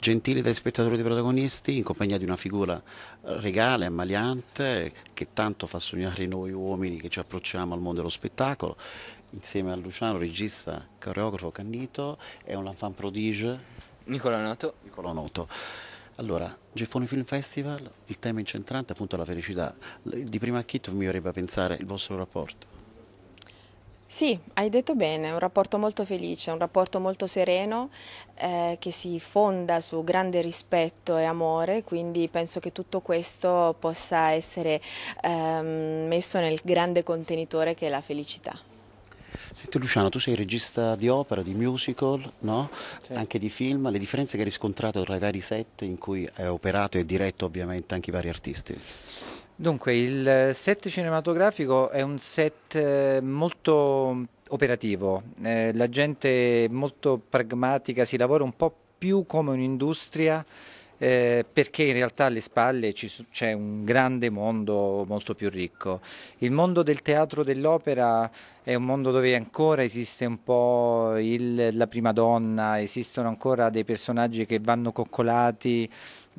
Gentili telespettatori dei protagonisti, in compagnia di una figura regale, ammaliante, che tanto fa sognare noi uomini che ci approcciamo al mondo dello spettacolo, insieme a Luciano, regista, coreografo, cannito, è un fan prodige. Nicola Noto. Nicola Noto. Allora, Geffoni Film Festival, il tema incentrante appunto è la felicità. Di prima acchito mi vorrebbe pensare il vostro rapporto. Sì, hai detto bene, è un rapporto molto felice, un rapporto molto sereno eh, che si fonda su grande rispetto e amore, quindi penso che tutto questo possa essere ehm, messo nel grande contenitore che è la felicità. Senti Luciano, tu sei regista di opera, di musical, no? sì. anche di film, le differenze che hai riscontrato tra i vari set in cui hai operato e diretto ovviamente anche i vari artisti? Dunque, il set cinematografico è un set eh, molto operativo, eh, la gente è molto pragmatica, si lavora un po' più come un'industria eh, perché in realtà alle spalle c'è un grande mondo molto più ricco. Il mondo del teatro dell'opera è un mondo dove ancora esiste un po' il, la prima donna, esistono ancora dei personaggi che vanno coccolati,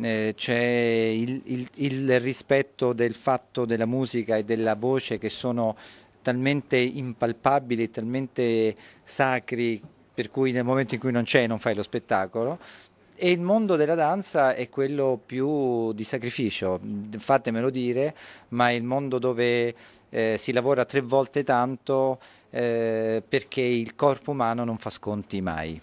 eh, c'è il, il, il rispetto del fatto della musica e della voce che sono talmente impalpabili, talmente sacri per cui nel momento in cui non c'è non fai lo spettacolo, e il mondo della danza è quello più di sacrificio, fatemelo dire, ma è il mondo dove eh, si lavora tre volte tanto eh, perché il corpo umano non fa sconti mai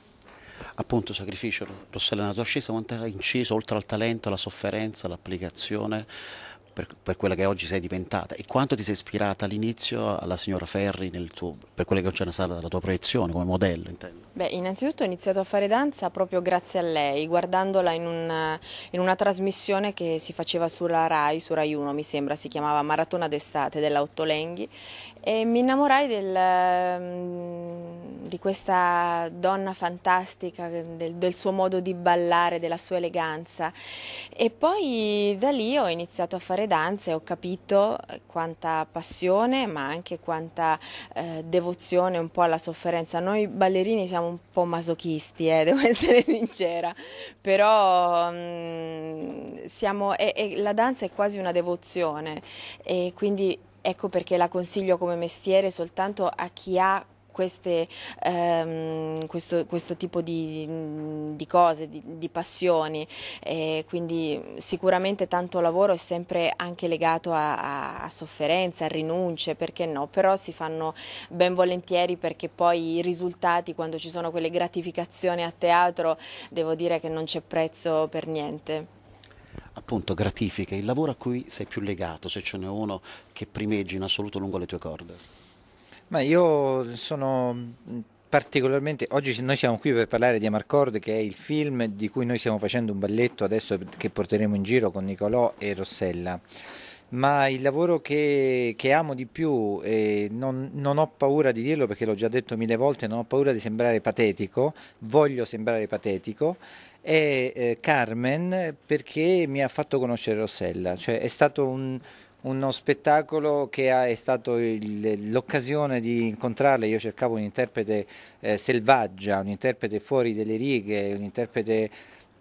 appunto sacrificio, Rossella, nella tua ascesa quanto ha inciso oltre al talento, alla sofferenza, all'applicazione per, per, quella che oggi sei diventata e quanto ti sei ispirata all'inizio alla signora Ferri tuo, per quella che concerne stata la tua proiezione come modello intendo. Beh, innanzitutto ho iniziato a fare danza proprio grazie a lei, guardandola in una, in una trasmissione che si faceva sulla RAI, su RAI 1 mi sembra, si chiamava Maratona d'estate della Ottolenghi e mi innamorai del... Um, di questa donna fantastica, del, del, suo modo di ballare, della sua eleganza. E poi da lì ho iniziato a fare danza e ho capito quanta passione, ma anche quanta eh, devozione un po' alla sofferenza. Noi ballerini siamo un po' masochisti, eh, devo essere sincera, però mh, mm, siamo, e, e la danza è quasi una devozione e quindi ecco perché la consiglio come mestiere soltanto a chi ha queste, ehm, questo, questo, tipo di, di cose, di, di passioni, e quindi sicuramente tanto lavoro è sempre anche legato a, a, sofferenza, a rinunce, perché no, però si fanno ben volentieri perché poi i risultati, quando ci sono quelle gratificazioni a teatro, devo dire che non c'è prezzo per niente. Appunto, gratifica il lavoro a cui sei più legato, se ce n'è uno che primeggi in assoluto lungo le tue corde. Ma io sono mm, particolarmente oggi noi siamo qui per parlare di Amarcord che è il film di cui noi stiamo facendo un balletto adesso che porteremo in giro con Nicolò e Rossella ma il lavoro che, che amo di più e non, non, ho paura di dirlo perché l'ho già detto mille volte non ho paura di sembrare patetico voglio sembrare patetico è eh, Carmen perché mi ha fatto conoscere Rossella cioè è stato un uno spettacolo che è stato l'occasione di incontrarle, io cercavo un'interprete eh, selvaggia, un interprete fuori delle righe, un interprete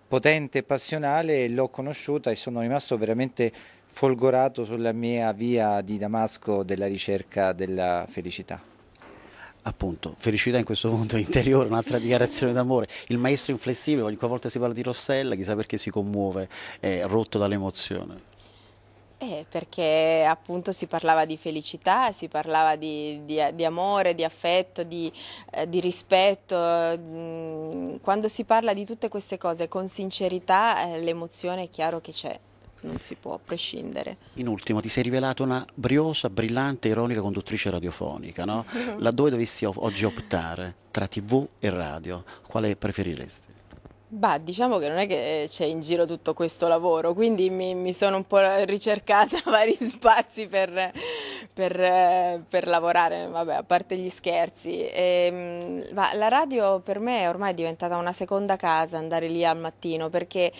potente e passionale, e l'ho conosciuta e sono rimasto veramente folgorato sulla mia via di Damasco della ricerca della felicità appunto felicità in questo punto interiore, un'altra dichiarazione d'amore, il maestro inflessibile, ogni volta si parla di Rossella, chissà perché si commuove, è eh, rotto dall'emozione. Eh, perché appunto si parlava di felicità, si parlava di, di, di amore, di affetto, di, eh, di, rispetto. Mm, quando si parla di tutte queste cose con sincerità, eh, l'emozione è chiaro che c'è, non si può prescindere. In ultimo, ti sei rivelata una briosa, brillante, ironica conduttrice radiofonica, no? Laddove dovessi oggi optare tra tv e radio, quale preferiresti? Beh, diciamo che non è che c'è in giro tutto questo lavoro, quindi mi, mi sono un po' ricercata vari spazi per, per, per lavorare, vabbè, a parte gli scherzi. E, ehm, ma la radio per me è ormai diventata una seconda casa andare lì al mattino perché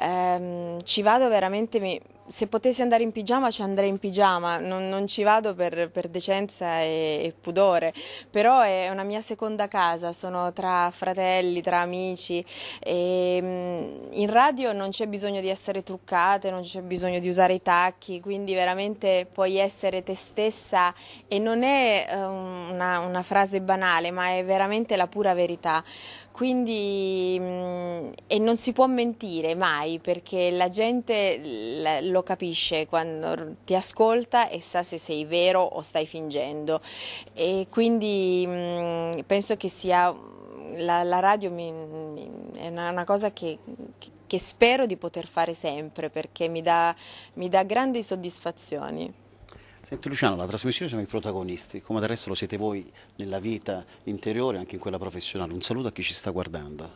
ehm, ci vado veramente. Mi, se potessi andare in pigiama ci andrei in pigiama, non, non ci vado per, per decenza e, e, pudore, però è una mia seconda casa, sono tra fratelli, tra amici e, mm, in radio non c'è bisogno di essere truccate, non c'è bisogno di usare i tacchi, quindi veramente puoi essere te stessa e non è ehm, una, una frase banale, ma è veramente la pura verità. Quindi mm, e non si può mentire mai perché la gente lo capisce quando ti ascolta e sa se sei vero o stai fingendo e quindi mh, mm, penso che sia mm, la, la radio mi, mi, è una, una cosa che, che, spero di poter fare sempre perché mi dà, mi dà grandi soddisfazioni. Senti Luciano, la trasmissione siamo i protagonisti, come del resto lo siete voi nella vita interiore e anche in quella professionale. Un saluto a chi ci sta guardando.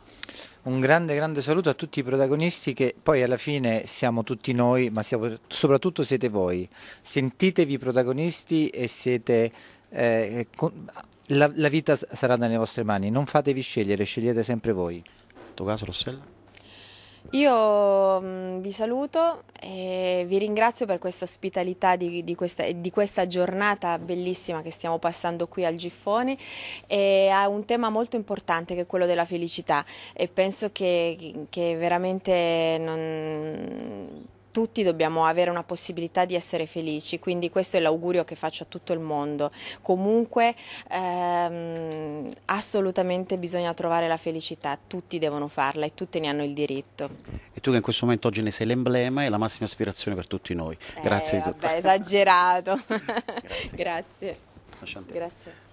Un grande, grande saluto a tutti i protagonisti che poi alla fine siamo tutti noi, ma siamo, soprattutto siete voi. Sentitevi protagonisti e siete... Eh, con, la, la vita sarà nelle vostre mani, non fatevi scegliere, scegliete sempre voi. In tuo caso Rossella? Io mm, vi saluto e vi ringrazio per questa ospitalità di, di, questa, di, questa, giornata bellissima che stiamo passando qui al Giffoni e ha un tema molto importante che è quello della felicità e penso che, che veramente non, tutti dobbiamo avere una possibilità di essere felici, quindi questo è l'augurio che faccio a tutto il mondo. Comunque ehm, assolutamente bisogna trovare la felicità, tutti devono farla e tutti ne hanno il diritto. E tu che in questo momento oggi ne sei l'emblema e la massima ispirazione per tutti noi. Eh, Grazie eh, di tutto. Vabbè, esagerato. Grazie. Grazie. Grazie.